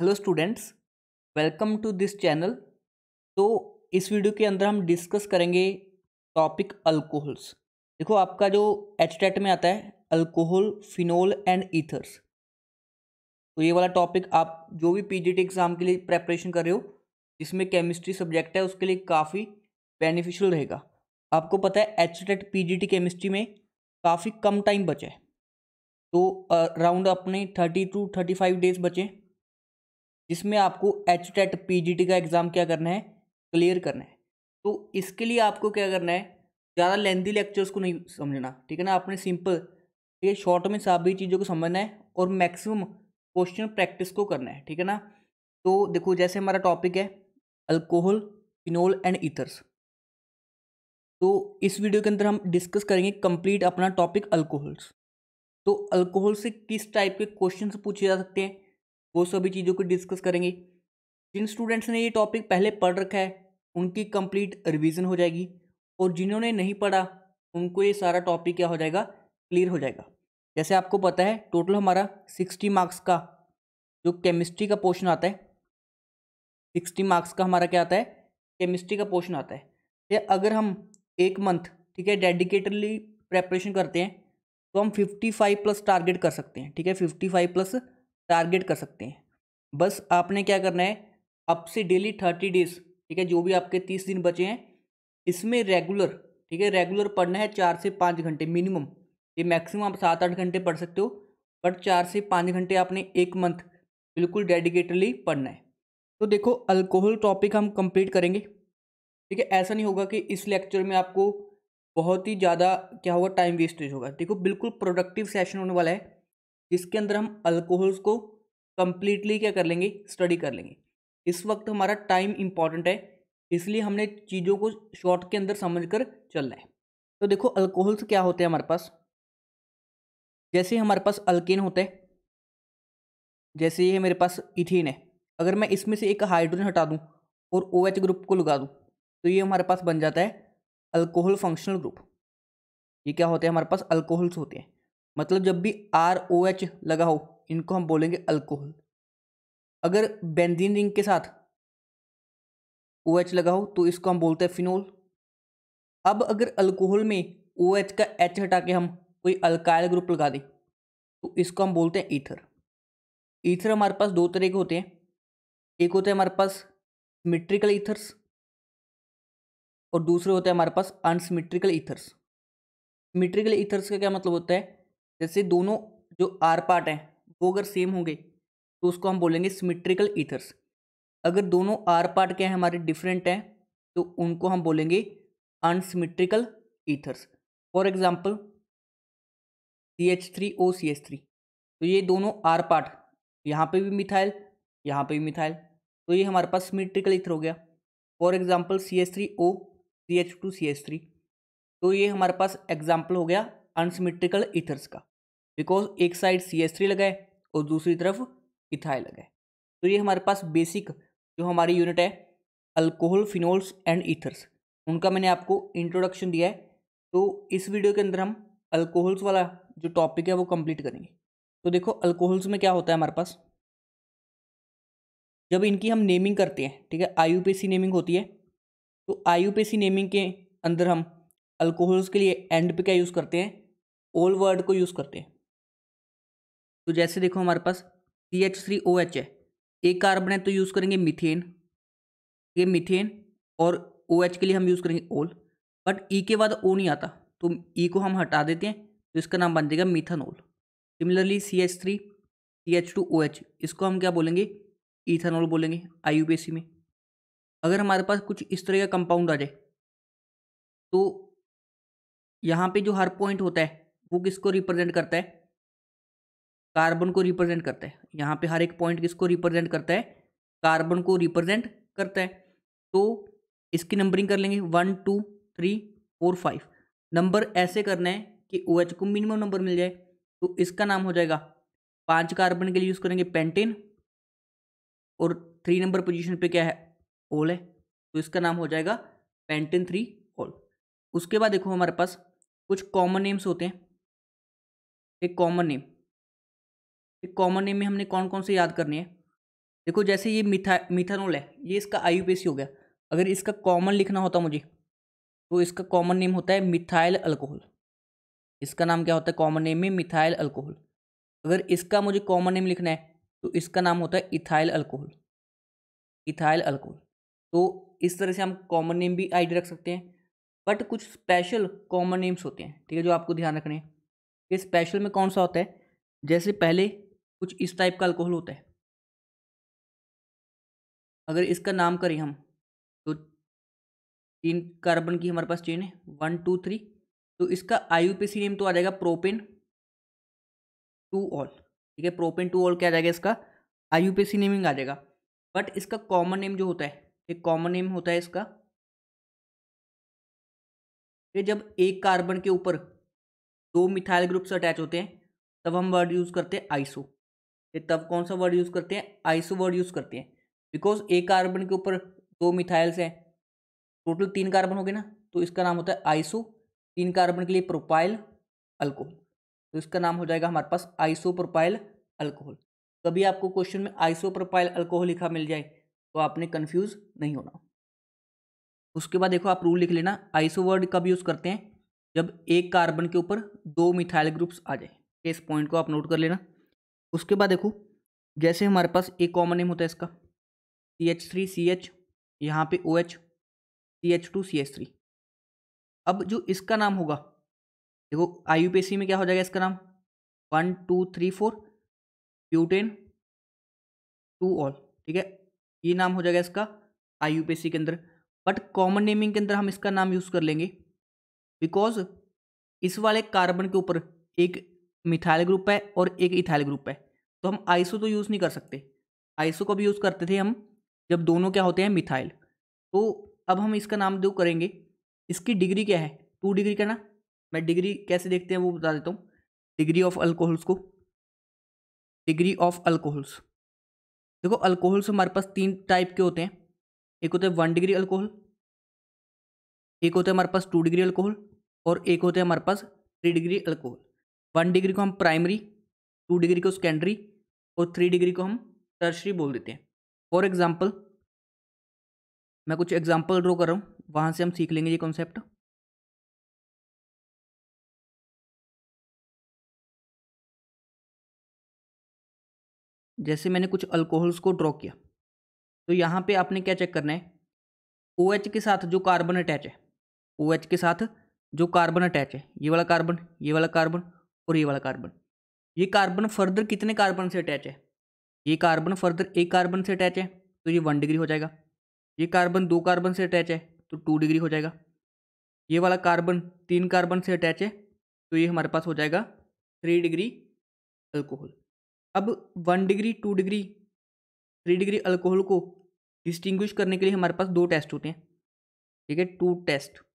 hello students welcome to this channel तो इस video के अंदर हम डिस्कस करेंगे टॉपिक अल्कोहल्स देखो आपका जो एच टेट में आता है अल्कोहल फिनोल एंड ईथर्स तो ये वाला टॉपिक आप जो भी पीजीटी एग्ज़ाम के लिए प्रेपरेशन कर रहे हो जिसमें केमिस्ट्री सब्जेक्ट है उसके लिए काफ़ी बेनिफिशियल रहेगा आपको पता है एच टेट पी केमिस्ट्री में काफ़ी कम टाइम बचा है तो अराउंड अपने thirty two thirty five days बचे जिसमें आपको एच टेट पी का एग्ज़ाम क्या करना है क्लियर करना है तो इसके लिए आपको क्या करना है ज़्यादा लेंदी लेक्चर्स को नहीं समझना ठीक है ना आपने सिंपल ये शॉर्ट में सभी चीज़ों को समझना है और मैक्सिमम क्वेश्चन प्रैक्टिस को करना है ठीक है ना तो देखो जैसे हमारा टॉपिक है अल्कोहल फिनोल एंड ईथर्स तो इस वीडियो के अंदर हम डिस्कस करेंगे कंप्लीट अपना टॉपिक अल्कोहल्स तो अल्कोहल से किस टाइप के क्वेश्चन पूछे जा सकते हैं वो सभी चीज़ों को डिस्कस करेंगे जिन स्टूडेंट्स ने ये टॉपिक पहले पढ़ रखा है उनकी कंप्लीट रिवीजन हो जाएगी और जिन्होंने नहीं पढ़ा उनको ये सारा टॉपिक क्या हो जाएगा क्लियर हो जाएगा जैसे आपको पता है टोटल हमारा सिक्सटी मार्क्स का जो केमिस्ट्री का पोर्शन आता है सिक्सटी मार्क्स का हमारा क्या आता है केमिस्ट्री का पोर्शन आता है या अगर हम एक मंथ ठीक है डेडिकेटली प्रेपरेशन करते हैं तो हम फिफ्टी फाइव प्लस टारगेट कर सकते हैं ठीक है फिफ्टी फाइव प्लस टारगेट कर सकते हैं बस आपने क्या करना है अब से डेली थर्टी डेज ठीक है जो भी आपके तीस दिन बचे हैं इसमें रेगुलर ठीक है रेगुलर पढ़ना है चार से पाँच घंटे मिनिमम ये मैक्सिमम आप सात आठ घंटे पढ़ सकते हो बट चार से पाँच घंटे आपने एक मंथ बिल्कुल डेडिकेटली पढ़ना है तो देखो अल्कोहल टॉपिक हम कंप्लीट करेंगे ठीक है ऐसा नहीं होगा कि इस लेक्चर में आपको बहुत ही ज़्यादा क्या होगा टाइम वेस्टेज होगा देखो बिल्कुल प्रोडक्टिव सेशन होने वाला है जिसके अंदर हम अल्कोहल्स को कम्प्लीटली क्या कर लेंगे स्टडी कर लेंगे इस वक्त हमारा टाइम इम्पॉर्टेंट है इसलिए हमने चीज़ों को शॉर्ट के अंदर समझ कर चलना है तो देखो अल्कोहल्स क्या होते हैं हमारे पास जैसे हमारे पास अल्केन होते हैं जैसे ये मेरे पास इथिन है अगर मैं इसमें से एक हाइड्रोजन हटा दूँ और ओ OH ग्रुप को लगा दूँ तो ये हमारे पास बन जाता है अल्कोहल फंक्शनल ग्रुप ये क्या होते हैं हमारे पास अल्कोहल्स होते हैं मतलब जब भी आर ओ एच लगा हो इनको हम बोलेंगे अल्कोहल अगर बेंजीन रिंग के साथ ओ एच लगा हो तो इसको हम बोलते हैं फिनोल अब अगर अल्कोहल में ओ एच का एच हटा के हम कोई अल्काइल ग्रुप लगा दें तो इसको हम बोलते हैं ईथर ईथर हमारे पास दो तरह के होते हैं एक होते हैं हमारे पास मिट्रिकल ईथर्स और दूसरे होते हैं हमारे पास अनसिमेट्रिकल ईथर्स मिट्रिकल ईथर्स का क्या मतलब होता है जैसे दोनों जो आर पार्ट हैं वो अगर सेम होंगे तो उसको हम बोलेंगे सिमिट्रिकल ईथर्स अगर दोनों आर पार्ट के हैं हमारे डिफरेंट हैं तो उनको हम बोलेंगे unsymmetrical ethers for example C H three O C H three तो ये दोनों आर पार्ट यहाँ पे भी मिथाइल यहाँ पे भी मिथाइल तो ये हमारे पास सिमिट्रिकल ईथर हो गया for example C H three O C H two C H three तो ये हमारे पास एग्जाम्पल हो गया अनसिमेट्रिकल इथर्स का बिकॉज एक साइड सी एस थ्री लगाए और दूसरी तरफ इथाइल लगाए तो ये हमारे पास बेसिक जो हमारी यूनिट है अल्कोहल फिनोल्स एंड ईथर्स उनका मैंने आपको इंट्रोडक्शन दिया है तो इस वीडियो के अंदर हम अल्कोहल्स वाला जो टॉपिक है वो कंप्लीट करेंगे तो देखो अल्कोहल्स में क्या होता है हमारे पास जब इनकी हम नेमिंग करते हैं ठीक है आई नेमिंग होती है तो आई नेमिंग के अंदर हम अल्कोहल्स के लिए एंड पे क्या यूज़ करते हैं ओल वर्ड को यूज़ करते हैं तो जैसे देखो हमारे पास C H three O H है एक कार्बन है तो यूज़ करेंगे मिथेन ये मिथेन और ओ एच के लिए हम यूज़ करेंगे ओल बट ई e के बाद ओ नहीं आता तो ई e को हम हटा देते हैं तो इसका नाम बन जाएगा ol similarly C H three C H two O H इसको हम क्या बोलेंगे ईथनॉल बोलेंगे आई यू पी सी में अगर हमारे पास कुछ इस तरह का कंपाउंड आ जाए तो यहाँ पे जो हर पॉइंट होता है वो किसको रिप्रेजेंट करता है कार्बन को रिप्रेजेंट करता है यहाँ पे हर एक पॉइंट किसको रिप्रेजेंट करता है कार्बन को रिप्रेजेंट करता है तो इसकी नंबरिंग कर लेंगे one two three four five number ऐसे करना है कि ओ OH को मिनिमम नंबर मिल जाए तो इसका नाम हो जाएगा पांच कार्बन के लिए यूज़ करेंगे पेंटेन और थ्री नंबर पोजीशन पे क्या है ओल है तो इसका नाम हो जाएगा पेंटेन थ्री ओल उसके बाद देखो हमारे पास कुछ कॉमन नेम्स होते हैं एक कॉमन नेम एक कॉमन नेम में हमने कौन कौन से याद करने हैं देखो जैसे ये मिथा मिथानोल है ये इसका आई हो गया अगर इसका कॉमन लिखना होता मुझे तो इसका कॉमन नेम होता है मिथाइल अल्कोहल इसका नाम क्या होता है कॉमन नेम में मिथाइल अल्कोहल अगर इसका मुझे कॉमन नेम लिखना है तो इसका नाम होता है इथाइल अल्कोहल इथाइल अल्कोहल तो इस तरह से हम कॉमन नेम भी आईडी रख सकते हैं बट कुछ स्पेशल कॉमन नेम्स होते हैं ठीक है जो आपको ध्यान रखने हैं ये स्पेशल में कौन सा होता है जैसे पहले कुछ इस टाइप का अल्कोहल होता है अगर इसका नाम करें हम तो तीन कार्बन की हमारे पास चेन है वन टू थ्री तो इसका आई नेम तो आ जाएगा प्रोपेन टू ऑल ठीक है प्रोपेन टू ऑल क्या आ जाएगा इसका आई नेमिंग आ जाएगा बट इसका कॉमन नेम जो होता है एक कॉमन नेम होता है इसका कि जब एक कार्बन के ऊपर दो मिथाइल ग्रुप्स अटैच होते हैं तब हम वर्ड यूज़ करते हैं आइसो तब कौन सा वर्ड यूज़ करते हैं आइसो वर्ड यूज़ करते हैं बिकॉज एक कार्बन के ऊपर दो मिथाइल्स हैं टोटल तीन कार्बन हो गए ना तो इसका नाम होता है आइसो तीन कार्बन के लिए प्रोपाइल अल्कोहल तो इसका नाम हो जाएगा हमारे पास आइसो प्रोपाइल अल्कोहल कभी आपको क्वेश्चन में आइसो प्रोपाइल अल्कोहल लिखा मिल जाए तो आपने कन्फ्यूज़ नहीं होना उसके बाद देखो आप रूल लिख लेना आइसो वर्ड कब यूज़ करते हैं जब एक कार्बन के ऊपर दो मिथाइल ग्रुप्स आ जाए इस पॉइंट को आप नोट कर लेना उसके बाद देखो जैसे हमारे पास एक कॉमन नेम होता है इसका C H three C H यहाँ पे O H C H two C H three अब जो इसका नाम होगा देखो आई यू पी सी में क्या हो जाएगा इसका नाम one two three four butane two ol ठीक है ये नाम हो जाएगा इसका आई यू पी सी के अंदर बट कॉमन नेमिंग के अंदर हम इसका नाम यूज़ कर लेंगे बिकॉज इस वाले कार्बन के ऊपर एक मिथाइल ग्रुप है और एक इथाइल ग्रुप है तो हम आइसो तो यूज़ नहीं कर सकते आइसो को भी यूज़ करते थे हम जब दोनों क्या होते हैं मिथाइल तो अब हम इसका नाम दो करेंगे इसकी डिग्री क्या है टू डिग्री का ना मैं डिग्री कैसे देखते हैं वो बता देता हूँ डिग्री ऑफ अल्कोहल्स को डिग्री ऑफ अल्कोहल्स देखो अल्कोहल्स हमारे पास तीन टाइप के होते हैं एक होते हैं वन डिग्री अल्कोहल एक होता है हमारे पास टू डिग्री अल्कोहल और एक होते हैं हमारे पास three degree alcohol one degree को हम प्राइमरी टू डिग्री को सेकेंडरी और थ्री डिग्री को हम टर्शरी बोल देते हैं फॉर एग्जाम्पल मैं कुछ एग्जाम्पल ड्रॉ कर रहा हूँ वहाँ से हम सीख लेंगे ये कॉन्सेप्ट जैसे मैंने कुछ अल्कोहल्स को ड्रॉ किया तो यहाँ पे आपने क्या चेक करना है ओ OH के साथ जो कार्बन अटैच है ओ OH के साथ जो कार्बन अटैच है ये वाला कार्बन ये वाला कार्बन और ये वाला कार्बन ये कार्बन फर्दर कितने कार्बन से अटैच है ये कार्बन फर्दर एक कार्बन से अटैच है तो ये वन डिग्री हो जाएगा ये कार्बन दो कार्बन से अटैच है तो टू डिग्री हो जाएगा ये वाला कार्बन तीन कार्बन से अटैच है तो ये हमारे पास हो जाएगा थ्री डिग्री अल्कोहल अब one degree two degree three degree alcohol को डिस्टिंग्विश करने के लिए हमारे पास दो टेस्ट होते हैं ठीक है टू टेस्ट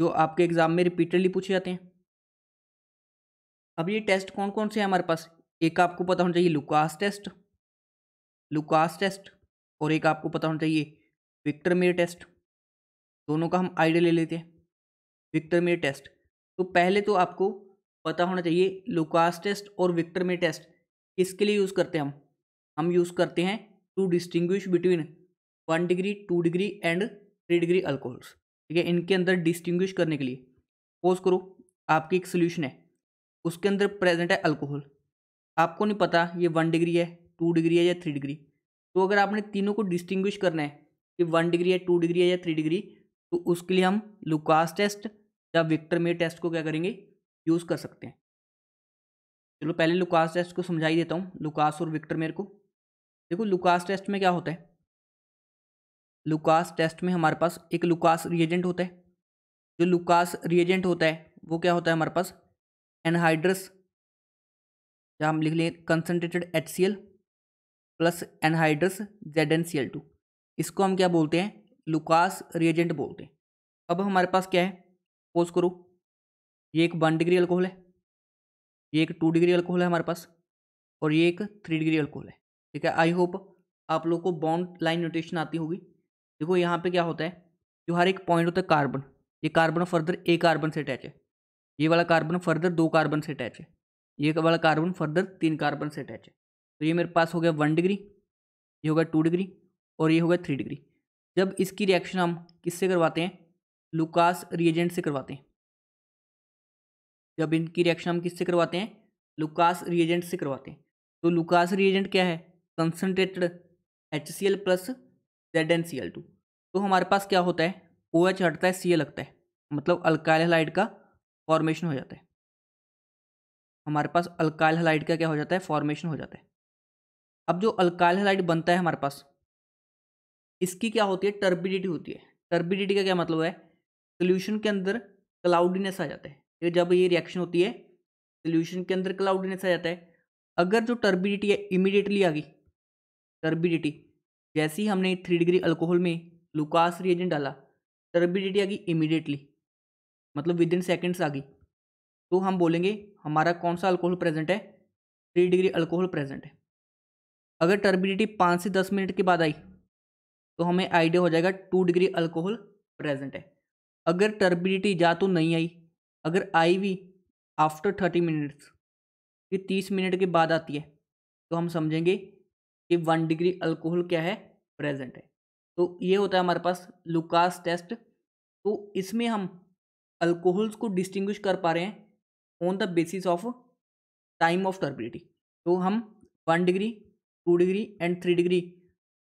जो आपके एग्ज़ाम में रिपीटेडली पूछे जाते हैं अब ये टेस्ट कौन कौन से हैं हमारे पास एक आपको पता होना चाहिए लुकास टेस्ट लुकास टेस्ट और एक आपको पता होना चाहिए विक्टर मेयर टेस्ट दोनों का हम आइडिया ले लेते हैं विक्टर मेयर टेस्ट तो पहले तो आपको पता होना चाहिए लुकास टेस्ट और विक्टर मेयर टेस्ट किसके लिए यूज़ करते हैं हम हम यूज़ करते हैं to distinguish between one degree two degree and three degree alcohols ठीक है इनके अंदर डिस्टिंग्विश करने के लिए पोज करो आपकी एक सोल्यूशन है उसके अंदर प्रेजेंट है अल्कोहल आपको नहीं पता ये वन डिग्री है टू डिग्री है या थ्री डिग्री तो अगर आपने तीनों को डिस्टिंग्विश करना है कि वन डिग्री है टू डिग्री है या थ्री डिग्री तो उसके लिए हम लुकास टेस्ट या विक्टर मे टेस्ट को क्या करेंगे यूज़ कर सकते हैं चलो पहले लुकास टेस्ट को समझाई देता हूँ लुकास और विक्टर मेयर को देखो लुकास टेस्ट में क्या होता है लुकास टेस्ट में हमारे पास एक लुकास रिएजेंट होता है जो लुकास रिएजेंट होता है वो क्या होता है हमारे पास एनहाइड्रस जहाँ हम लिख लें concentrated H C L plus anhydrous Z N C L two इसको हम क्या बोलते हैं लुकास रिएजेंट बोलते हैं अब हमारे पास क्या है पोज करो ये एक वन डिग्री अल्कोहल है ये एक टू डिग्री अल्कोहल है हमारे पास और ये एक थ्री डिग्री अल्कोहल है ठीक है आई होप आप लोगों को बॉन्ड लाइन नोटेशन आती होगी देखो यहाँ पे क्या होता है जो हर एक पॉइंट होता है कार्बन ये कार्बन फर्दर एक कार्बन से अटैच है ये वाला कार्बन फर्दर दो कार्बन से अटैच है ये वाला कार्बन फर्दर तीन कार्बन से अटैच है तो ये मेरे पास हो गया वन डिग्री ये हो गया टू डिग्री और ये हो गया थ्री डिग्री जब इसकी रिएक्शन हम किससे करवाते हैं लुकास रिएजेंट से करवाते हैं जब इनकी रिएक्शन हम किससे करवाते हैं लुकास रिएजेंट से करवाते हैं तो लुकास रिएजेंट क्या है concentrated H C L plus Z N C L two तो हमारे पास क्या होता है ओ एच हटता है सी ए लगता है मतलब अल्काइल हलाइड का फॉर्मेशन हो जाता है हमारे पास अल्काइल हलाइड का क्या हो जाता है फॉर्मेशन हो जाता है अब जो अल्काइल हलाइड बनता है हमारे पास इसकी क्या होती है टर्बिडिटी होती है टर्बिडिटी का क्या मतलब है सोल्यूशन के अंदर क्लाउडीनेस आ जाता है जब ये रिएक्शन होती है सोल्यूशन के अंदर क्लाउडीनेस आ जाता है अगर जो टर्बिडिटी है इमिडिएटली आ गई टर्बिडिटी जैसे ही हमने थ्री डिग्री अल्कोहल में लुकास रिएजेंट डाला टर्बिडिटी आ गई इमीडिएटली मतलब विद इन सेकेंड्स आ गई तो हम बोलेंगे हमारा कौन सा अल्कोहल प्रेजेंट है थ्री डिग्री अल्कोहल प्रेजेंट है अगर टर्बिडिटी पाँच से दस मिनट के बाद आई तो हमें आइडिया हो जाएगा टू डिग्री अल्कोहल प्रेजेंट है अगर टर्बिडिटी जा तो नहीं आई अगर आई भी आफ्टर थर्टी मिनट्स ये तीस मिनट के बाद आती है तो हम समझेंगे कि वन डिग्री अल्कोहल क्या है प्रेजेंट है तो ये होता है हमारे पास लुकास टेस्ट तो इसमें हम अल्कोहल्स को डिस्टिंग्विश कर पा रहे हैं on the basis of time of turbidity तो हम one degree two degree and three degree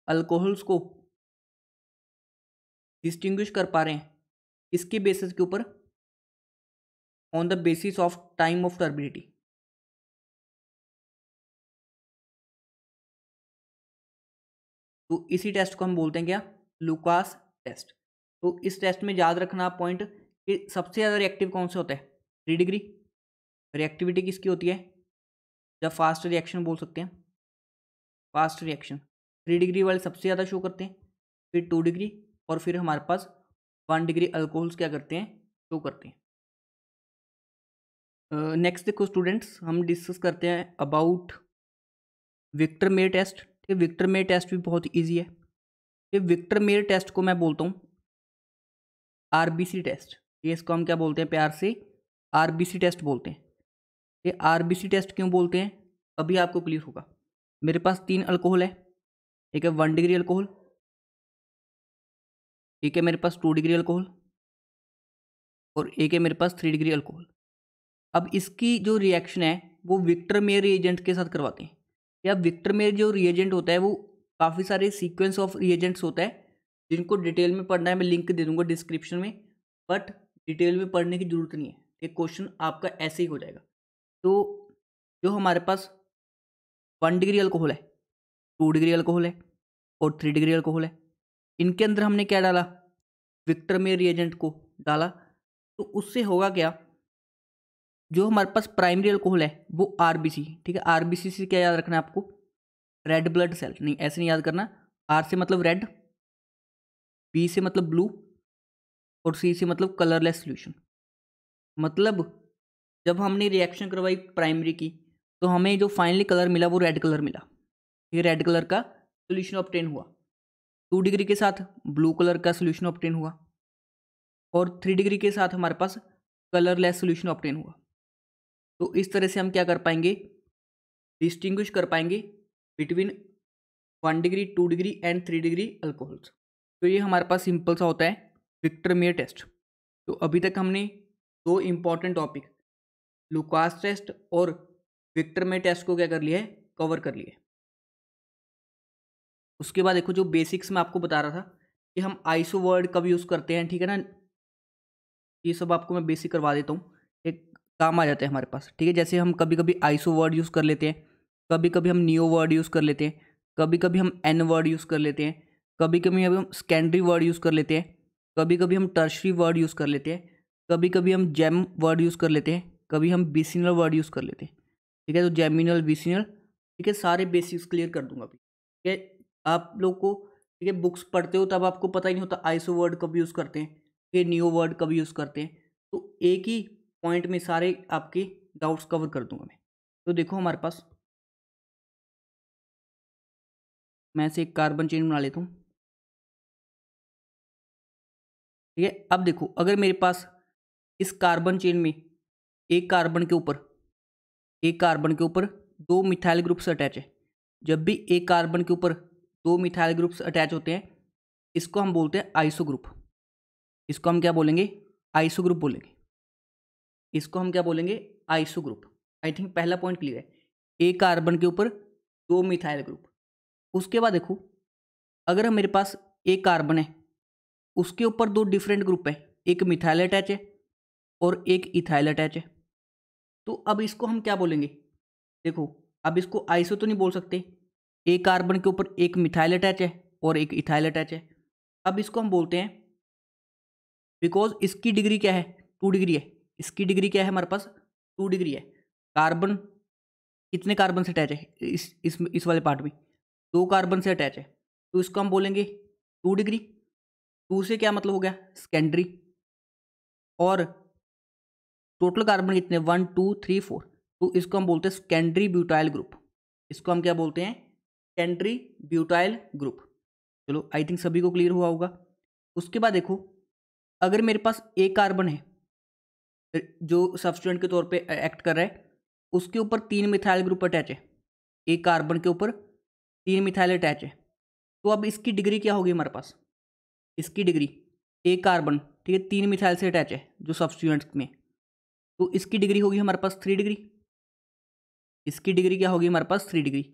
alcohols को डिस्टिंग्विश कर पा रहे हैं इसके बेसिस के ऊपर on the basis of time of turbidity तो इसी टेस्ट को हम बोलते हैं क्या लुकास टेस्ट तो इस टेस्ट में याद रखना पॉइंट कि सबसे ज़्यादा रिएक्टिव कौन से होता है थ्री डिग्री रिएक्टिविटी किसकी होती है या फास्ट रिएक्शन बोल सकते हैं फास्ट रिएक्शन थ्री डिग्री वाले सबसे ज़्यादा शो करते हैं फिर टू डिग्री और फिर हमारे पास वन डिग्री अल्कोहल्स क्या करते हैं शो करते हैं नेक्स्ट देखो स्टूडेंट्स हम डिस्कस करते हैं अबाउट विक्टर मे टेस्ट ठीक विक्टर मेयर टेस्ट भी बहुत ईजी है ये विक्टर मेयर टेस्ट को मैं बोलता हूँ आरबीसी टेस्ट ये इसको हम क्या बोलते हैं प्यार से आरबीसी टेस्ट बोलते हैं ये आरबीसी टेस्ट क्यों बोलते हैं अभी आपको क्लियर होगा मेरे पास तीन अल्कोहल है एक है वन डिग्री अल्कोहल एक है मेरे पास टू डिग्री अल्कोहल और एक है मेरे पास थ्री डिग्री अल्कोहल अब इसकी जो रिएक्शन है वो विक्टर मेयर एजेंट के साथ करवाते हैं या विक्टर में जो रिएजेंट होता है वो काफ़ी सारे सीक्वेंस ऑफ रिएजेंट्स होता है जिनको डिटेल में पढ़ना है मैं लिंक दे दूंगा डिस्क्रिप्शन में बट डिटेल में पढ़ने की ज़रूरत नहीं है ये क्वेश्चन आपका ऐसे ही हो जाएगा तो जो हमारे पास वन डिग्री अल्कोहल है टू डिग्री अल्कोहल है और थ्री डिग्री अल्कोहल है इनके अंदर हमने क्या डाला विक्टर में रिएजेंट को डाला तो उससे होगा क्या जो हमारे पास प्राइमरी अल्कोहल है वो आर ठीक है आर से क्या याद रखना है आपको रेड ब्लड सेल नहीं ऐसे नहीं याद करना आर से मतलब रेड बी से मतलब ब्लू और सी से मतलब कलरलेस सोल्यूशन मतलब जब हमने रिएक्शन करवाई प्राइमरी की तो हमें जो फाइनली कलर मिला वो रेड कलर मिला ये रेड कलर का सोल्यूशन ऑप्टेन हुआ टू डिग्री के साथ ब्लू कलर का सोल्यूशन ऑप्टेन हुआ और थ्री डिग्री के साथ हमारे पास कलरलेस सोल्यूशन ऑप्टेन हुआ तो इस तरह से हम क्या कर पाएंगे डिस्टिंग्विश कर पाएंगे between one degree two degree and three degree alcohols तो ये हमारे पास सिंपल सा होता है मेयर टेस्ट तो अभी तक हमने दो इम्पॉर्टेंट टॉपिक लुकास टेस्ट और मेयर टेस्ट को क्या कर लिया है कवर कर लिया है उसके बाद देखो जो बेसिक्स में आपको बता रहा था कि हम आइसो वर्ड कब यूज़ करते हैं ठीक है ना ये सब आपको मैं बेसिक करवा देता हूँ एक काम आ जाते हैं हमारे पास ठीक है जैसे हम कभी कभी आइसो वर्ड यूज़ कर लेते हैं कभी कभी हम नियो वर्ड यूज़ कर लेते हैं कभी कभी हम एन वर्ड यूज़ कर लेते हैं कभी कभी हम सेकेंडरी वर्ड यूज़ कर लेते हैं कभी कभी हम टर्शरी वर्ड यूज़ कर लेते हैं कभी कभी हम जेम वर्ड यूज़ कर लेते हैं कभी हम बीसिनल वर्ड यूज़ कर लेते हैं ठीक है तो जेमिनल बीसिनल ठीक है सारे बेसिक्स क्लियर कर दूंगा अभी ठीक है आप लोग को ठीक है बुक्स पढ़ते हो तब आपको पता ही नहीं होता आइसो वर्ड कब यूज़ करते हैं ठीक है न्यू वर्ड कब यूज़ करते हैं तो एक ही पॉइंट में सारे आपके डाउट्स कवर कर दूंगा मैं तो देखो हमारे पास मैं ऐसे एक कार्बन चेन बना लेता हूँ ठीक है अब देखो अगर मेरे पास इस कार्बन चेन में एक कार्बन के ऊपर एक कार्बन के ऊपर दो मिथाइल ग्रुप्स अटैच है जब भी एक कार्बन के ऊपर दो मिथाइल ग्रुप्स अटैच होते हैं इसको हम बोलते हैं आइसो ग्रुप इसको हम क्या बोलेंगे आइसो ग्रुप बोलेंगे इसको हम क्या बोलेंगे आइसो ग्रुप आई थिंक पहला पॉइंट क्लियर है एक कार्बन के ऊपर दो मिथाइल ग्रुप उसके बाद देखो अगर मेरे पास एक कार्बन है उसके ऊपर दो डिफरेंट ग्रुप है एक मिथाइल अटैच है और एक इथाइल अटैच है तो अब इसको हम क्या बोलेंगे देखो अब इसको आइसो तो नहीं बोल सकते एक कार्बन के ऊपर एक मिथाइल अटैच है और एक इथाइल अटैच है अब इसको हम बोलते हैं बिकॉज इसकी डिग्री क्या है टू डिग्री है इसकी डिग्री क्या है हमारे पास टू डिग्री है कार्बन कितने कार्बन से अटैच है इस इस इस वाले पार्ट में दो कार्बन से अटैच है तो इसको हम बोलेंगे टू डिग्री टू से क्या मतलब हो गया सेकेंडरी और टोटल कार्बन कितने वन टू थ्री फोर तो इसको हम बोलते हैं सेकेंडरी ब्यूटाइल ग्रुप इसको हम क्या बोलते हैं सेकेंडरी ब्यूटाइल ग्रुप चलो आई थिंक सभी को क्लियर हुआ होगा उसके बाद देखो अगर मेरे पास एक कार्बन है जो सब के तौर पे एक्ट कर रहा है उसके ऊपर तीन मिथाइल ग्रुप अटैच है एक कार्बन के ऊपर तीन मिथाइल अटैच है तो अब इसकी डिग्री क्या होगी हमारे पास इसकी डिग्री एक कार्बन ठीक है तीन मिथाइल से अटैच है जो सब में तो इसकी डिग्री होगी हमारे पास थ्री डिग्री इसकी डिग्री क्या होगी हमारे पास थ्री डिग्री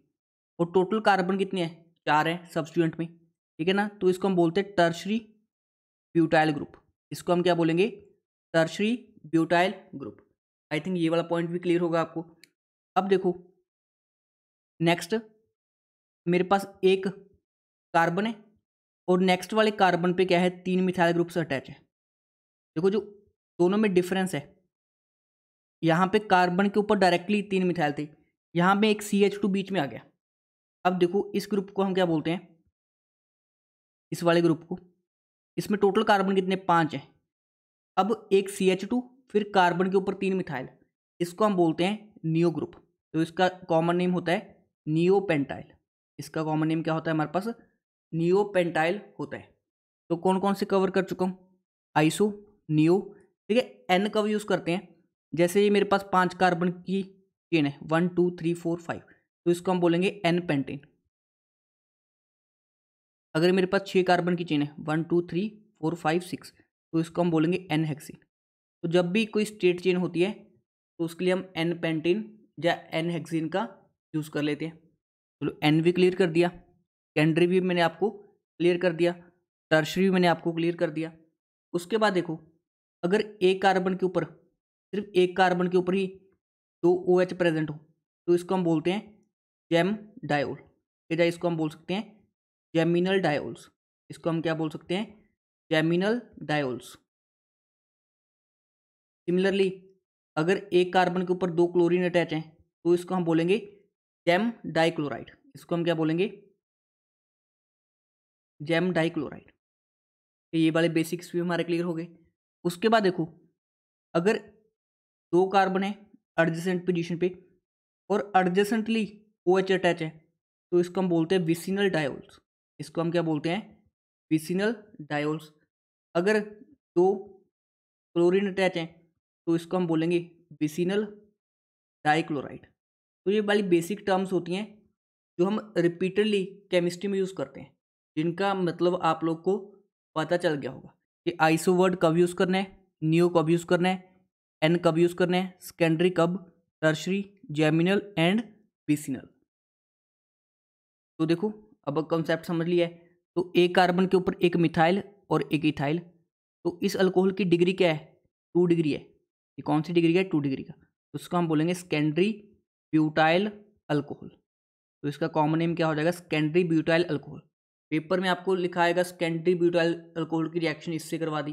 और टोटल कार्बन कितने हैं चार हैं सब में ठीक है ना तो इसको हम बोलते हैं टर्शरी ब्यूटाइल ग्रुप इसको हम क्या बोलेंगे tertiary butyl group I think ये वाला पॉइंट भी क्लियर होगा आपको अब देखो नेक्स्ट मेरे पास एक कार्बन है और नेक्स्ट वाले कार्बन पे क्या है तीन मिथाइल ग्रुप्स अटैच है देखो जो दोनों में डिफरेंस है यहाँ पे कार्बन के ऊपर डायरेक्टली तीन मिथाइल थे यहाँ पे एक सी एच टू बीच में आ गया अब देखो इस ग्रुप को हम क्या बोलते हैं इस वाले ग्रुप को इसमें टोटल कार्बन कितने पाँच हैं अब एक सी एच टू फिर कार्बन के ऊपर तीन मिथाइल इसको हम बोलते हैं नियो ग्रुप तो इसका कॉमन नेम होता है नियो पेंटाइल इसका कॉमन नेम क्या होता है हमारे पास नियो पेंटाइल होता है तो कौन कौन से कवर कर चुका हूँ आइसो नियो ठीक है एन कवर यूज़ करते हैं जैसे ये मेरे पास पांच कार्बन की चेन है one two three four five तो इसको हम बोलेंगे एन पेंटेन अगर मेरे पास छः कार्बन की चेन है one two three four five six तो इसको हम बोलेंगे एन हेक्सिन तो जब भी कोई स्टेट चेन होती है तो उसके लिए हम एन पेंटिन या एन हेक्सिन का यूज़ कर लेते हैं चलो तो एन भी क्लियर कर दिया कैंड्री भी मैंने आपको क्लियर कर दिया टर्शरी भी मैंने आपको क्लियर कर दिया उसके बाद देखो अगर एक कार्बन के ऊपर सिर्फ एक कार्बन के ऊपर ही दो ओ एच प्रेजेंट हो तो इसको हम बोलते हैं जेम डायोल या इसको हम बोल सकते हैं जेमिनल डायोल्स इसको हम क्या बोल सकते हैं जेमिनल डायोल्स सिमिलरली अगर एक कार्बन के ऊपर दो क्लोरीन अटैच हैं तो इसको हम बोलेंगे जैम डाइक्लोराइड इसको हम क्या बोलेंगे जैम डाइक्लोराइड तो ये वाले बेसिक्स भी हमारे क्लियर हो गए उसके बाद देखो अगर दो कार्बन है अर्जेसेंट पोजिशन पे और अर्जेसेंटली ओ एच अटैच है तो इसको हम बोलते हैं विसिनल डायोल्स इसको हम क्या बोलते हैं विसिनल डायोल्स अगर दो क्लोरीन अटैच हैं तो इसको हम बोलेंगे बेसिनल डाइक्लोराइड तो ये वाली बेसिक टर्म्स होती हैं जो हम रिपीटेडली केमिस्ट्री में यूज़ करते हैं जिनका मतलब आप लोग को पता चल गया होगा कि आइसो वर्ड कब यूज़ करना है न्यू कब यूज़ करना है एन कब यूज़ करना है सेकेंडरी कब टर्शरी जेमिनल एंड बेसिनल तो देखो अब कॉन्सेप्ट समझ लिया है तो एक कार्बन के ऊपर एक मिथाइल और एक इथाइल तो इस अल्कोहल की डिग्री क्या है टू डिग्री है ये कौन सी डिग्री का है टू डिग्री का तो उसको हम बोलेंगे सेकेंडरी ब्यूटाइल अल्कोहल तो इसका कॉमन नेम क्या हो जाएगा सेकेंडरी ब्यूटाइल अल्कोहल पेपर में आपको लिखा आएगा सेकेंडरी ब्यूटाइल अल्कोहल की रिएक्शन इससे करवा दी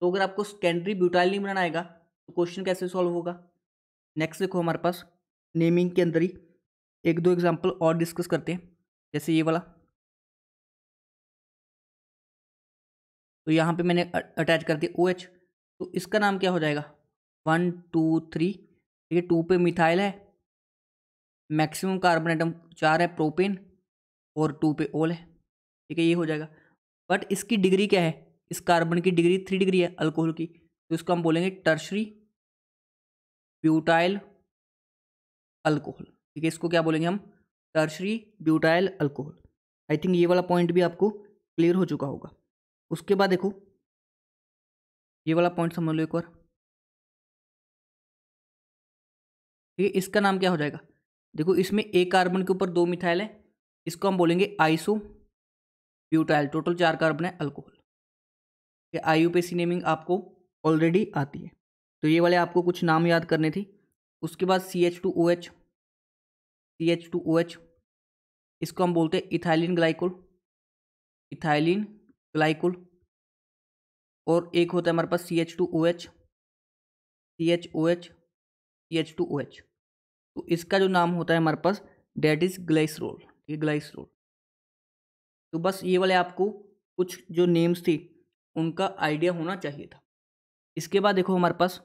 तो अगर आपको सेकेंडरी ब्यूटाइल नहीं बनाना आएगा तो क्वेश्चन कैसे सॉल्व होगा नेक्स्ट देखो हमारे पास नेमिंग के अंदर ही एक दो एग्जाम्पल और डिस्कस करते हैं जैसे ये वाला तो यहाँ पे मैंने अटैच कर दिया ओ OH, एच तो इसका नाम क्या हो जाएगा वन टू थ्री ठीक है टू पे मिथाइल है मैक्सिमम कार्बन आइटम चार है प्रोपेन और टू पे ओल है ठीक है ये हो जाएगा बट इसकी डिग्री क्या है इस कार्बन की डिग्री थ्री डिग्री है अल्कोहल की तो इसको हम बोलेंगे टर्शरी ब्यूटाइल अल्कोहल ठीक है इसको क्या बोलेंगे हम tertiary butyl alcohol I think ये वाला पॉइंट भी आपको क्लियर हो चुका होगा उसके बाद देखो ये वाला पॉइंट समझ लो एक बार ठीक है इसका नाम क्या हो जाएगा देखो इसमें एक कार्बन के ऊपर दो मिथाइल है इसको हम बोलेंगे आइसो ब्यूटाइल टोटल चार कार्बन है अल्कोहल आयु पे सी नेमिंग आपको ऑलरेडी आती है तो ये वाले आपको कुछ नाम याद करने थे उसके बाद C H two O H C H two O H इसको हम बोलते हैं इथाइलिन ग्लाइकोल इथाइलिन ग्लाइकोल और एक होता है हमारे पास C H two O H C H O H C H two O H तो इसका जो नाम होता है हमारे पास डेट इज़ ग्लाइसरोल ये ग्लाइसरोल तो बस ये वाले आपको कुछ जो नेम्स थी उनका आइडिया होना चाहिए था इसके बाद देखो हमारे पास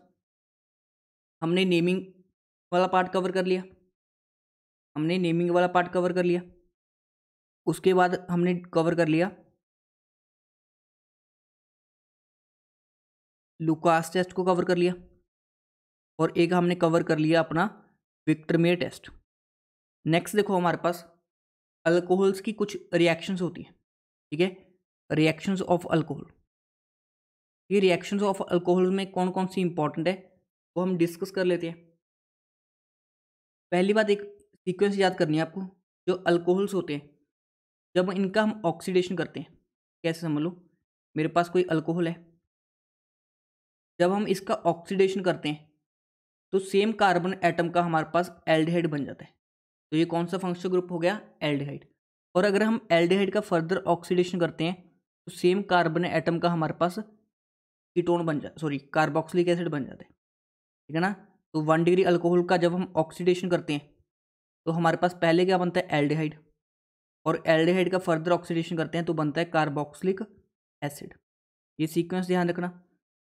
हमने नेमिंग वाला पार्ट कवर कर लिया हमने नेमिंग वाला पार्ट कवर कर लिया उसके बाद हमने कवर कर लिया लुकास टेस्ट को कवर कर लिया और एक हमने कवर कर लिया अपना विक्टरमेयर टेस्ट नेक्स्ट देखो हमारे पास अल्कोहल्स की कुछ रिएक्शंस होती हैं ठीक है रिएक्शंस ऑफ अल्कोहल ये रिएक्शंस ऑफ अल्कोहल में कौन कौन सी इंपॉर्टेंट है वो हम डिस्कस कर लेते हैं पहली बात एक सीक्वेंस याद करनी है आपको जो अल्कोहल्स होते हैं जब इनका हम ऑक्सीडेशन करते हैं कैसे समझ लो मेरे पास कोई अल्कोहल है जब हम इसका ऑक्सीडेशन करते हैं तो सेम कार्बन एटम का हमारे पास एल्डिहाइड बन जाता है तो ये कौन सा फंक्शन ग्रुप हो गया एल्डिहाइड और अगर हम एल्डिहाइड का फर्दर ऑक्सीडेशन करते हैं तो सेम कार्बन एटम का हमारे पास कीटोन बन जा सॉरी कार्बोक्सिलिक एसिड बन जाता है ठीक है ना तो वन डिग्री अल्कोहल का जब हम ऑक्सीडेशन करते हैं तो हमारे पास पहले क्या बनता है एल्डिहाइड और एल्डिहाइड का फर्दर ऑक्सीडेशन करते हैं तो बनता है कार्बोक्सिलिक एसिड ये सीक्वेंस ध्यान रखना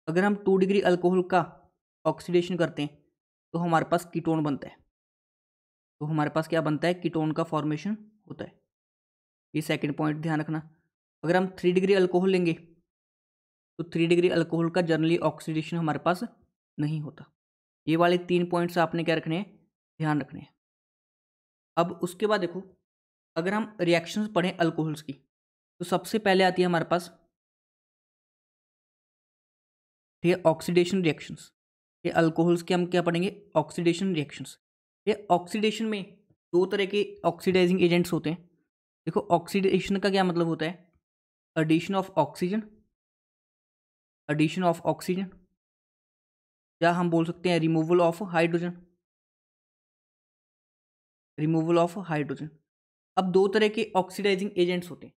अगर हम टू डिग्री अल्कोहल का ऑक्सीडेशन करते हैं तो हमारे पास कीटोन बनता है तो हमारे पास क्या बनता है कीटोन का फॉर्मेशन होता है ये सेकंड पॉइंट ध्यान रखना अगर हम थ्री डिग्री अल्कोहल लेंगे तो थ्री डिग्री अल्कोहल का जनरली ऑक्सीडेशन हमारे पास नहीं होता ये वाले तीन पॉइंट्स आपने क्या रखने हैं ध्यान रखने हैं अब उसके बाद देखो अगर हम रिएक्शंस पढ़ें अल्कोहल्स की तो सबसे पहले आती है हमारे पास ठीक है ऑक्सीडेशन रिएक्शंस ये अल्कोहल्स के हम क्या पढ़ेंगे ऑक्सीडेशन रिएक्शंस ये ऑक्सीडेशन में दो तरह के ऑक्सीडाइजिंग एजेंट्स होते हैं देखो ऑक्सीडेशन का क्या मतलब होता है addition of oxygen addition of oxygen या हम बोल सकते हैं removal of hydrogen removal of hydrogen अब दो तरह के ऑक्सीडाइजिंग एजेंट्स होते हैं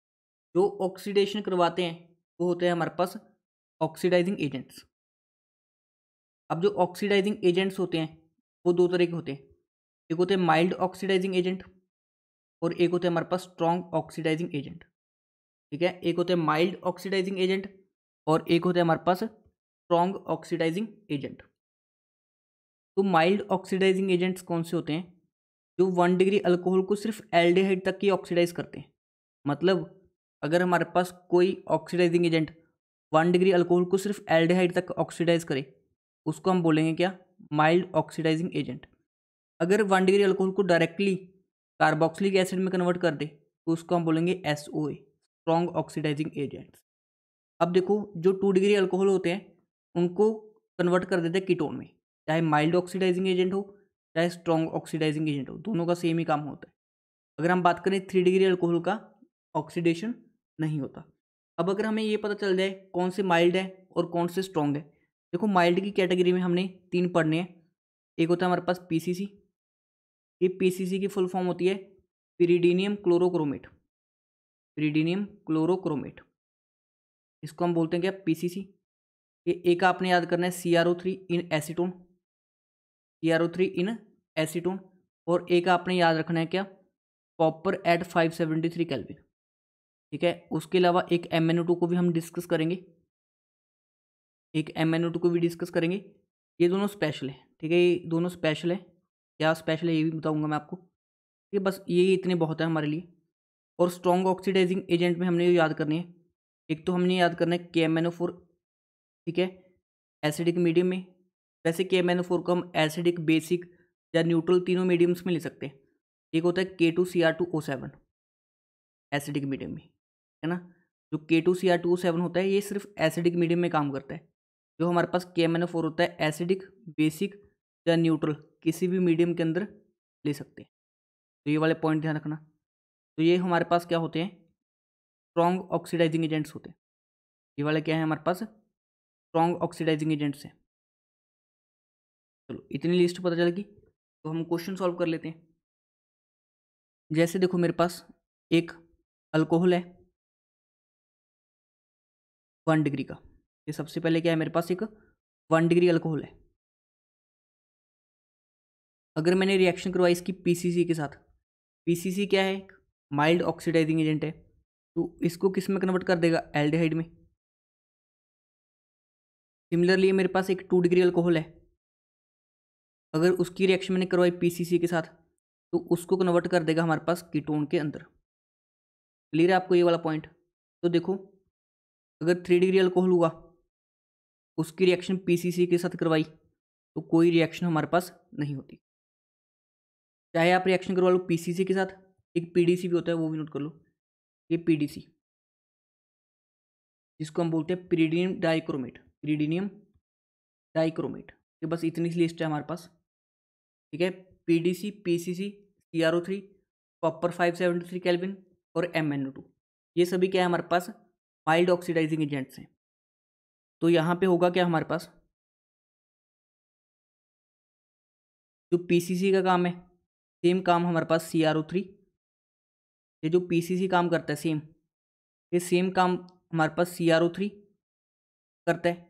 जो ऑक्सीडेशन करवाते हैं वो होते हैं हमारे पास ऑक्सीडाइजिंग एजेंट्स अब जो ऑक्सीडाइजिंग एजेंट्स होते हैं वो दो तरह के होते हैं एक होते हैं माइल्ड ऑक्सीडाइजिंग एजेंट और एक होते हैं हमारे पास स्ट्रॉन्ग ऑक्सीडाइजिंग एजेंट ठीक है एक होते हैं माइल्ड ऑक्सीडाइजिंग एजेंट और एक होते हैं हमारे पास स्ट्रॉन्ग ऑक्सीडाइजिंग एजेंट तो माइल्ड ऑक्सीडाइजिंग एजेंट्स कौन से होते हैं जो वन डिग्री अल्कोहल को सिर्फ एल्डिहाइड तक ही ऑक्सीडाइज करते हैं मतलब अगर हमारे पास कोई oxidising agent one degree alcohol को सिर्फ एल्डिहाइड तक ऑक्सीडाइज करे उसको हम बोलेंगे क्या माइल्ड ऑक्सीडाइजिंग एजेंट अगर वन डिग्री अल्कोहल को डायरेक्टली कार्बोक्सिलिक एसिड में कन्वर्ट कर दे तो उसको हम बोलेंगे एस ओ ए स्ट्रॉन्ग ऑक्सीडाइजिंग एजेंट अब देखो जो टू डिग्री अल्कोहल होते हैं उनको कन्वर्ट कर देते हैं कीटोन में चाहे माइल्ड ऑक्सीडाइजिंग एजेंट हो चाहे स्ट्रॉन्ग ऑक्सीडाइजिंग एजेंट हो दोनों का सेम ही काम होता है अगर हम बात करें थ्री डिग्री अल्कोहल का ऑक्सीडेशन नहीं होता अब अगर हमें ये पता चल जाए कौन से माइल्ड है और कौन से स्ट्रॉन्ग है देखो माइल्ड की कैटेगरी में हमने तीन पढ़ने हैं एक होता है हमारे पास पीसीसी ये पीसीसी की फुल फॉर्म होती है पिरीडीनियम क्लोरोक्रोमेट पिरीडीनियम क्लोरोक्रोमेट इसको हम बोलते हैं क्या पीसीसी ये एक आपने याद करना है C R O three in acetone C R O three in acetone और एक आपने याद रखना है क्या copper at five seventy three kelvin ठीक है उसके अलावा एक एम एन ओ टू को भी हम डिस्कस करेंगे एक एम एन ओ टू को भी डिस्कस करेंगे ये दोनों स्पेशल है ठीक है ये दोनों स्पेशल है क्या स्पेशल है ये भी बताऊंगा मैं आपको ठीक है बस ये इतने बहुत है हमारे लिए और स्ट्रॉन्ग ऑक्सीडाइजिंग एजेंट में हमने ये याद करनी है एक तो हमने याद करना है के एम एन ओ फोर ठीक है एसिडिक मीडियम में वैसे के एम एन ओ फोर को हम एसिडिक बेसिक या न्यूट्रल तीनों मीडियम्स में ले सकते हैं एक होता है K two C R two O seven acidic medium में है ना जो K two C R two O seven होता है ये सिर्फ एसिडिक मीडियम में काम करता है जो हमारे पास के एम एन होता है एसिडिक बेसिक या न्यूट्रल किसी भी मीडियम के अंदर ले सकते हैं तो ये वाले पॉइंट ध्यान रखना तो ये हमारे पास क्या होते हैं स्ट्रॉन्ग ऑक्सीडाइजिंग एजेंट्स होते हैं ये वाले क्या है हमारे पास स्ट्रॉन्ग ऑक्सीडाइजिंग एजेंट्स हैं चलो इतनी लिस्ट पता चलेगी तो हम क्वेश्चन सॉल्व कर लेते हैं जैसे देखो मेरे पास एक अल्कोहल है वन डिग्री का ये सबसे पहले क्या है मेरे पास एक वन डिग्री अल्कोहल है अगर मैंने रिएक्शन करवाई इसकी पीसीसी के साथ पीसीसी क्या है माइल्ड ऑक्सीडाइजिंग एजेंट है तो इसको किस में कन्वर्ट कर देगा एल्डिहाइड में सिमिलरली मेरे पास एक टू डिग्री अल्कोहल है अगर उसकी रिएक्शन मैंने करवाई पीसीसी के साथ तो उसको कन्वर्ट कर देगा हमारे पास कीटोन के अंदर क्लियर है आपको ये वाला पॉइंट तो देखो अगर थ्री डिग्री अल्कोहल हुआ उसकी रिएक्शन पीसीसी के साथ करवाई तो कोई रिएक्शन हमारे पास नहीं होती चाहे आप रिएक्शन करवा लो पीसीसी के साथ एक पीडीसी भी होता है वो भी नोट कर लो ये पीडीसी जिसको हम बोलते हैं पीरिडीनियम डाइक्रोमेट पीरिडीनियम डाइक्रोमेट ये बस इतनी सी लिस्ट है हमारे पास ठीक है PDC PCC O three copper five seventy three kelvin और एम एन ओ टू ये सभी क्या है हमारे पास माइल्ड ऑक्सीडाइजिंग एजेंट्स हैं तो यहाँ पे होगा क्या हमारे पास जो पीसीसी का काम है सेम काम हमारे पास सी आर ओ थ्री ये जो पीसीसी काम करता है सेम ये सेम काम हमारे पास सी आर ओ थ्री करता है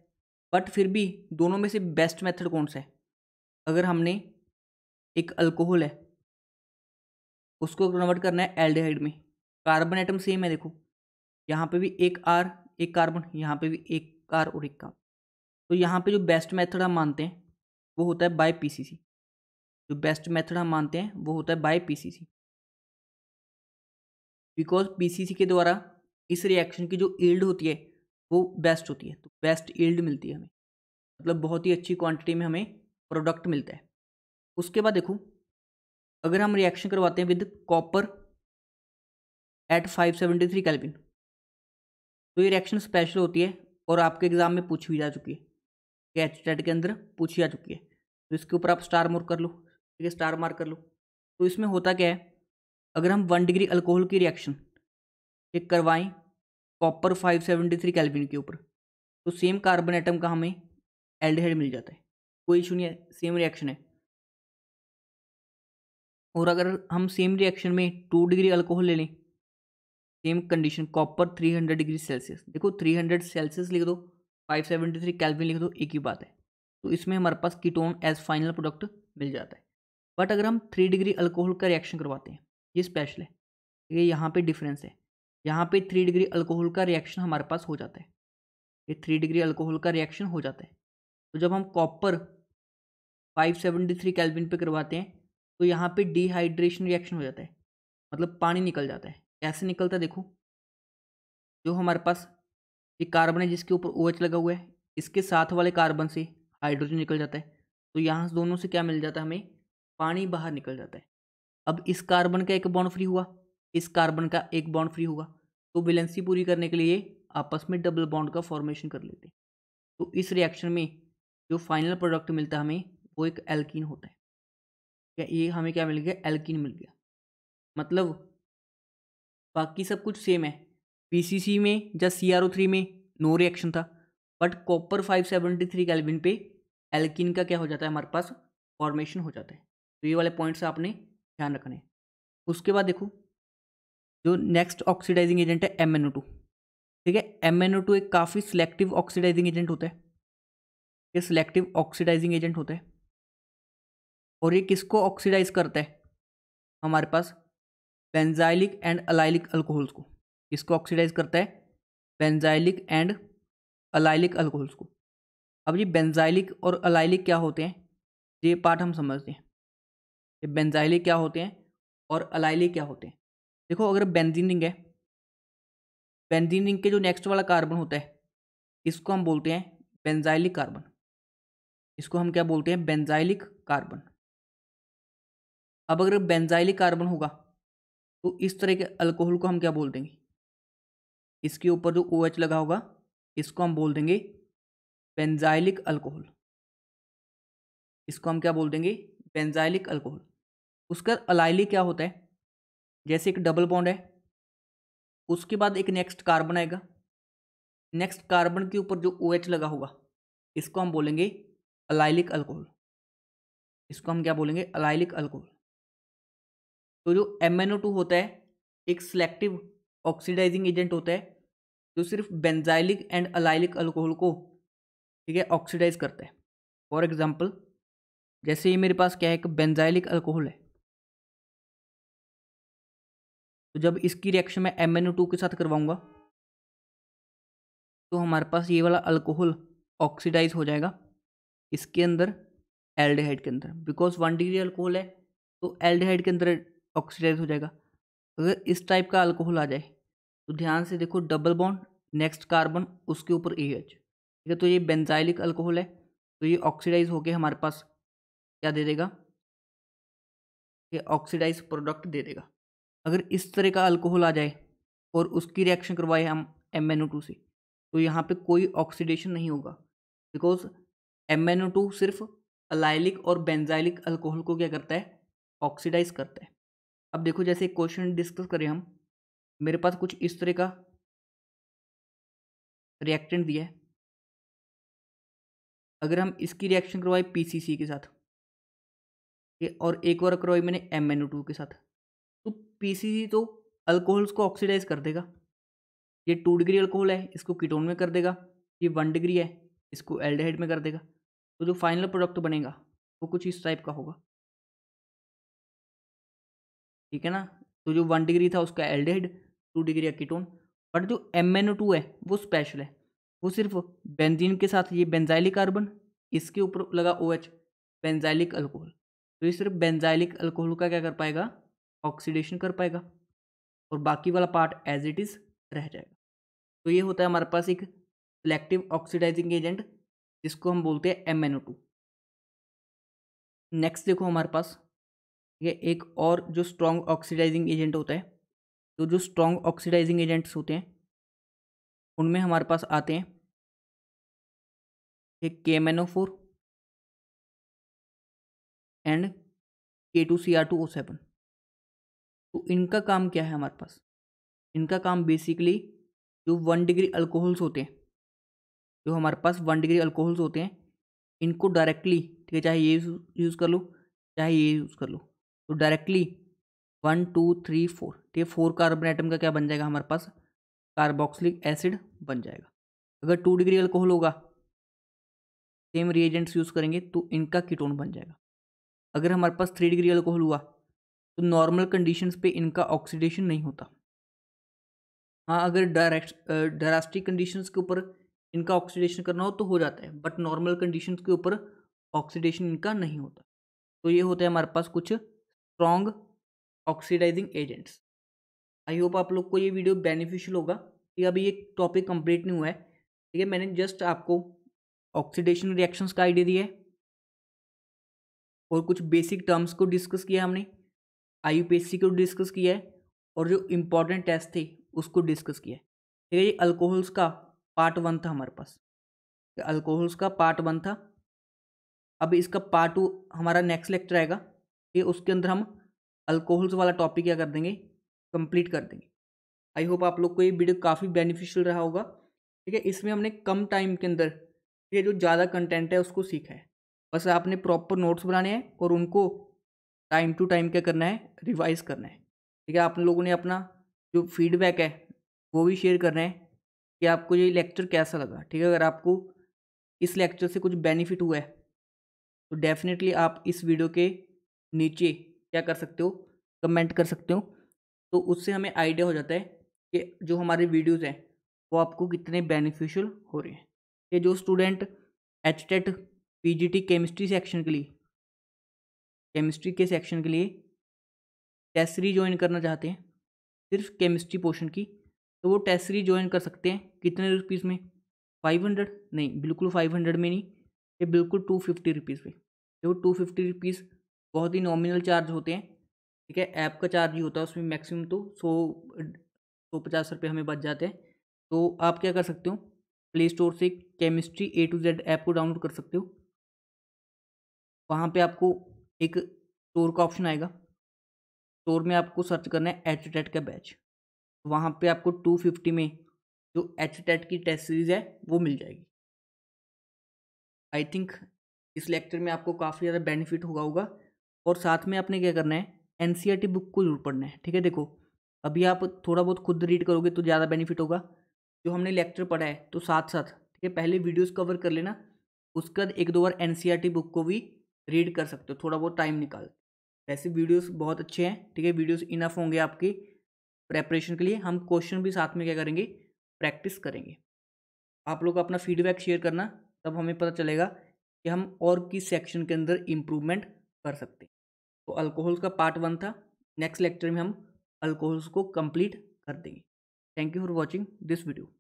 बट फिर भी दोनों में से बेस्ट मेथड कौन सा है अगर हमने एक अल्कोहल है उसको कन्वर्ट करना है एल्डिहाइड में कार्बन एटम सेम है देखो यहाँ पे भी एक आर एक कार्बन यहाँ पे भी एक कार और तो यहाँ पे जो बेस्ट मेथड हम मानते हैं वो होता है बाय पीसीसी जो बेस्ट मेथड हम मानते हैं वो होता है बाय पीसीसी बिकॉज पीसीसी के द्वारा इस रिएक्शन की जो ईल्ड होती है वो बेस्ट होती है तो बेस्ट ईल्ड मिलती है हमें मतलब बहुत ही अच्छी क्वांटिटी में हमें प्रोडक्ट मिलता है उसके बाद देखो अगर हम रिएक्शन करवाते हैं विद कॉपर एट 573 केल्विन तो ये रिएक्शन स्पेशल होती है और आपके एग्ज़ाम में पूछी जा चुकी है कैच टेट के अंदर पूछी जा चुकी है तो इसके ऊपर आप स्टार मोर कर लो ठीक है स्टार मार्क कर लो तो इसमें होता क्या है अगर हम वन डिग्री अल्कोहल की रिएक्शन एक करवाएं copper five seventy three kelvin के ऊपर तो सेम कार्बन एटम का हमें एल्डिहाइड मिल जाता है कोई इशू नहीं है सेम रिएक्शन है और अगर हम सेम रिएक्शन में टू डिग्री अल्कोहल ले लें same condition copper 300 degree Celsius देखो 300 सेल्सियस लिख दो 573 कैल्विन लिख दो एक ही बात है तो इसमें हमारे पास कीटोन एज फाइनल प्रोडक्ट मिल जाता है बट अगर हम थ्री डिग्री अल्कोहल का रिएक्शन करवाते हैं ये स्पेशल है ये यहाँ पे डिफरेंस है यहाँ पे थ्री डिग्री अल्कोहल का रिएक्शन हमारे पास हो जाता है ये थ्री डिग्री अल्कोहल का रिएक्शन हो जाता है तो जब हम कॉपर 573 केल्विन पर करवाते हैं तो यहाँ पे डिहाइड्रेशन रिएक्शन हो जाता है मतलब पानी निकल जाता है कैसे निकलता है देखो जो हमारे पास ये कार्बन है जिसके ऊपर ओ OH लगा हुआ है इसके साथ वाले कार्बन से हाइड्रोजन निकल जाता है तो यहाँ दोनों से क्या मिल जाता है हमें पानी बाहर निकल जाता है अब इस कार्बन का एक बॉन्ड फ्री हुआ इस कार्बन का एक बॉन्ड फ्री हुआ तो बैलेंसी पूरी करने के लिए आपस में डबल बॉन्ड का फॉर्मेशन कर लेते हैं तो इस रिएक्शन में जो फाइनल प्रोडक्ट मिलता है हमें वो एक एल्किन होता है क्या ये हमें क्या मिल गया एल्किन मिल गया मतलब बाकी सब कुछ सेम है पीसीसी में या सी आर ओ थ्री में नो रिएक्शन था but copper five seventy three kelvin पे एल्किन का क्या हो जाता है हमारे पास फॉर्मेशन हो जाता है तो ये वाले पॉइंट्स आपने ध्यान रखने उसके बाद देखो जो नेक्स्ट ऑक्सीडाइजिंग एजेंट है एम एन ओ टू ठीक है एम एन ओ टू एक काफ़ी सिलेक्टिव ऑक्सीडाइजिंग एजेंट होता है ये सिलेक्टिव ऑक्सीडाइजिंग एजेंट होता है और ये किसको ऑक्सीडाइज करता है हमारे पास बेंजाइलिक एंड अलाइलिक अल्कोहल्स को किसको ऑक्सीडाइज करता है बेंजाइलिक एंड अलाइलिक अल्कोहल्स को अब ये बेंजाइलिक और अलाइलिक क्या होते हैं ये पार्ट हम समझते हैं ये बेंजाइलिक क्या होते हैं और अलाइलिक क्या होते हैं देखो अगर बेंजीन रिंग है बेंजीन रिंग के जो नेक्स्ट वाला कार्बन होता है इसको हम बोलते हैं बेंजाइलिक कार्बन इसको हम क्या बोलते हैं बेंजाइलिक कार्बन अब अगर बेंजाइलिक कार्बन होगा तो इस तरह के अल्कोहल को हम क्या बोल देंगे इसके ऊपर जो ओ OH लगा होगा इसको हम बोल देंगे बेंजाइलिक अल्कोहल इसको हम क्या बोल देंगे बेंजाइलिक अल्कोहल उसका अलाइली क्या होता है जैसे एक डबल बॉन्ड है उसके बाद एक नेक्स्ट कार्बन आएगा नेक्स्ट कार्बन के ऊपर जो ओ OH लगा होगा इसको हम बोलेंगे अलाइलिक अल्कोहल इसको हम क्या बोलेंगे अलाइलिक अल्कोहल तो जो एम होता है एक सिलेक्टिव ऑक्सीडाइजिंग एजेंट होता है जो सिर्फ बेंजाइलिक एंड अलाइलिक अल्कोहल को ठीक है ऑक्सीडाइज करता है फॉर एग्जाम्पल जैसे ये मेरे पास क्या है एक बेंजाइलिक अल्कोहल है तो जब इसकी रिएक्शन मैं एम के साथ करवाऊंगा तो हमारे पास ये वाला अल्कोहल ऑक्सीडाइज हो जाएगा इसके अंदर एल्डिहाइड के अंदर बिकॉज वन डिग्री अल्कोहल है तो एल्डिहाइड के अंदर ऑक्सीडाइज हो जाएगा अगर इस टाइप का अल्कोहल आ जाए तो ध्यान से देखो डबल बॉन्ड नेक्स्ट कार्बन उसके ऊपर ए एच ठीक है तो ये बेंजाइलिक अल्कोहल है तो ये ऑक्सीडाइज होके हमारे पास क्या दे देगा ये ऑक्सीडाइज प्रोडक्ट दे देगा अगर इस तरह का अल्कोहल आ जाए और उसकी रिएक्शन करवाए हम एम एन ओ टू से तो यहाँ पे कोई ऑक्सीडेशन नहीं होगा because M N O two सिर्फ अलाइलिक और बेंजाइलिक अल्कोहल को क्या करता है ऑक्सीडाइज करता है अब देखो जैसे क्वेश्चन डिस्कस करें हम मेरे पास कुछ इस तरह का रिएक्टेंट दिया है अगर हम इसकी रिएक्शन करवाए पीसीसी के साथ ये और एक बार करवाई मैंने एम एन टू के साथ तो पीसीसी तो अल्कोहल्स को ऑक्सीडाइज कर देगा ये टू डिग्री अल्कोहल है इसको कीटोन में कर देगा ये वन डिग्री है इसको एल्डेहाइड में कर देगा तो जो फाइनल प्रोडक्ट बनेगा वो कुछ इस टाइप का होगा ठीक है ना तो जो वन डिग्री था उसका एल्डिहाइड टू डिग्री का बट जो एम एन ओ टू है वो स्पेशल है वो सिर्फ बेंजीन के साथ ये बेंजाइलिक कार्बन इसके ऊपर लगा ओ एच बेंजाइलिक अल्कोहल तो ये सिर्फ बेंजाइलिक अल्कोहल का क्या कर पाएगा ऑक्सीडेशन कर पाएगा और बाकी वाला पार्ट एज इट इज़ रह जाएगा तो ये होता है हमारे पास एक सिलेक्टिव ऑक्सीडाइजिंग एजेंट जिसको हम बोलते हैं M N O two next देखो हमारे पास ठीक है एक और जो स्ट्रॉन्ग ऑक्सीडाइजिंग एजेंट होता है तो जो स्ट्रॉन्ग ऑक्सीडाइजिंग एजेंट्स होते हैं उनमें हमारे पास आते हैं एक K M N O four and K two C R two O seven तो इनका काम क्या है हमारे पास इनका काम बेसिकली जो वन डिग्री अल्कोहल्स होते हैं जो हमारे पास वन डिग्री अल्कोहल्स होते हैं इनको डायरेक्टली ठीक है चाहे ये यूज़ कर लो चाहे ये यूज़ कर लो तो directly one two three four ये फोर कार्बन आइटम का क्या बन जाएगा हमारे पास कार्बोक्सिलिक एसिड बन जाएगा अगर टू डिग्री अल्कोहल होगा सेम रिएजेंट्स यूज़ करेंगे तो इनका कीटोन बन जाएगा अगर हमारे पास थ्री डिग्री अल्कोहल हुआ तो नॉर्मल कंडीशंस पे इनका ऑक्सीडेशन नहीं होता हाँ अगर डायरेक्ट डायरास्टिक कंडीशंस के ऊपर इनका ऑक्सीडेशन करना हो तो हो जाता है बट नॉर्मल कंडीशंस के ऊपर ऑक्सीडेशन इनका नहीं होता तो ये होता है हमारे पास कुछ strong oxidising agents I hope आप लोग को ये वीडियो बेनिफिशियल होगा ठीक है अभी ये टॉपिक कंप्लीट नहीं हुआ है ठीक है मैंने जस्ट आपको ऑक्सीडेशन रिएक्शंस का आइडिया दिया है और कुछ बेसिक टर्म्स को डिस्कस किया हमने आई को डिस्कस किया है और जो इम्पोर्टेंट टेस्ट थे उसको डिस्कस किया है ठीक है ये अल्कोहल्स का पार्ट वन था हमारे पास अल्कोहल्स का पार्ट वन था अब इसका पार्ट टू हमारा नेक्स्ट लेक्चर आएगा ये उसके अंदर हम अल्कोहल्स वाला टॉपिक क्या कर देंगे कंप्लीट कर देंगे आई होप आप लोग को ये वीडियो काफ़ी बेनिफिशियल रहा होगा ठीक है इसमें हमने कम टाइम के अंदर ये जो ज़्यादा कंटेंट है उसको सीखा है बस आपने प्रॉपर नोट्स बनाने हैं और उनको टाइम टू टाइम क्या करना है रिवाइज़ करना है ठीक है आप लोगों ने अपना जो फीडबैक है वो भी शेयर करना है कि आपको ये लेक्चर कैसा लगा ठीक है अगर आपको इस लेक्चर से कुछ बेनिफिट हुआ है तो डेफिनेटली आप इस वीडियो के नीचे क्या कर सकते हो कमेंट कर सकते हो तो उससे हमें आइडिया हो जाता है कि जो हमारे वीडियोज़ हैं वो आपको कितने बेनिफिशियल हो रहे हैं कि जो student H TET P G T chemistry section के लिए केमिस्ट्री के सेक्शन के लिए टेसरी ज्वाइन करना चाहते हैं सिर्फ केमिस्ट्री पोर्शन की तो वो टेसरी ज्वाइन कर सकते हैं कितने रुपीज़ में फाइव हंड्रेड नहीं बिल्कुल फाइव हंड्रेड में नहीं ये बिल्कुल टू फिफ्टी रुपीज़ में जो टू फिफ्टी रुपीज़ बहुत ही नॉमिनल चार्ज होते हैं ठीक है ऐप का चार्ज ही होता है उसमें मैक्सिमम तो सौ सौ पचास रुपये हमें बच जाते हैं तो आप क्या कर सकते हो प्ले स्टोर से chemistry A to Z app को डाउनलोड कर सकते हो वहाँ पे आपको एक स्टोर का ऑप्शन आएगा स्टोर में आपको सर्च करना है एच टेट का बैच वहाँ पे आपको टू फिफ्टी में जो एच टेट की टेस्ट सीरीज़ है वो मिल जाएगी आई थिंक इस लेक्चर में आपको काफ़ी ज़्यादा बेनिफिट होगा होगा और साथ में आपने क्या करना है N C R T book को जरूर पढ़ना है ठीक है देखो अभी आप थोड़ा बहुत खुद रीड करोगे तो ज़्यादा बेनिफिट होगा जो हमने लेक्चर पढ़ा है तो साथ साथ ठीक है पहले वीडियोज़ कवर कर लेना उसके बाद एक दो बार N C R T book को भी रीड कर सकते हो थोड़ा बहुत टाइम निकाल वैसे वीडियोज़ बहुत अच्छे हैं ठीक है वीडियोज़ इनफ होंगे आपके प्रेपरेशन के लिए हम क्वेश्चन भी साथ में क्या करेंगे प्रैक्टिस करेंगे आप लोग अपना फीडबैक शेयर करना तब हमें पता चलेगा कि हम और किस सेक्शन के अंदर इम्प्रूवमेंट कर सकते हैं तो अल्कोहल का पार्ट वन था नेक्स्ट लेक्चर में हम अल्कोहल्स को कंप्लीट कर देंगे thank you for watching this video